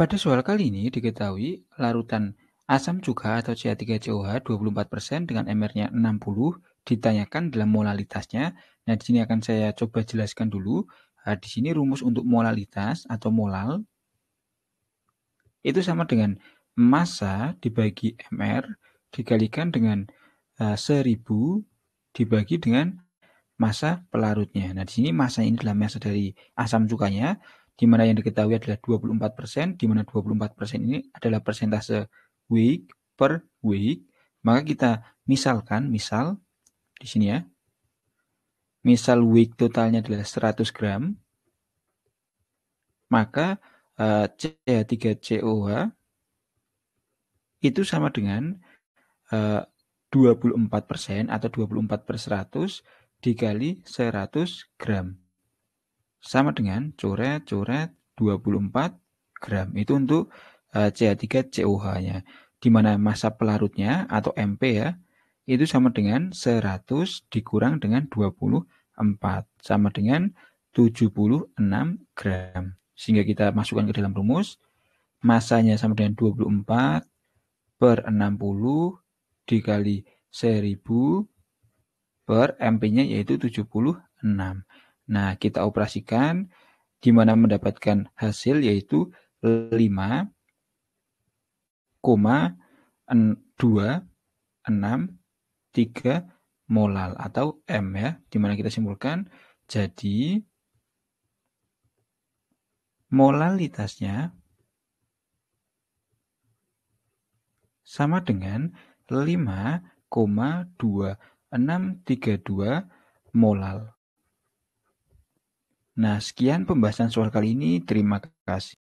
Pada soal kali ini diketahui larutan asam juga atau CH3COH 24% dengan MR-nya 60 ditanyakan dalam molalitasnya. Nah, di sini akan saya coba jelaskan dulu. Nah, di sini rumus untuk molalitas atau molal itu sama dengan massa dibagi MR dikalikan dengan uh, eh, 1000 dibagi dengan massa pelarutnya. Nah, di sini massa ini adalah massa dari asam cukanya di mana yang diketahui adalah 24%, di mana 24% ini adalah persentase week per week, maka kita misalkan, misal, di sini ya, misal week totalnya adalah 100 gram, maka uh, eh, CH3COH itu sama dengan eh, uh, 24% atau 24 per 100 dikali 100 gram sama dengan coret-coret 24 gram. Itu untuk uh, eh, CH3COH-nya. Di mana massa pelarutnya atau MP ya, itu sama dengan 100 dikurang dengan 24 sama dengan 76 gram. Sehingga kita masukkan ke dalam rumus. Masanya sama dengan 24 per 60 dikali 1000 per MP-nya yaitu 76. Nah, kita operasikan di mana mendapatkan hasil yaitu 5,263 6 3 molal atau M ya, di mana kita simpulkan jadi molalitasnya sama dengan 5,2632 molal Nah, sekian pembahasan soal kali ini. Terima kasih.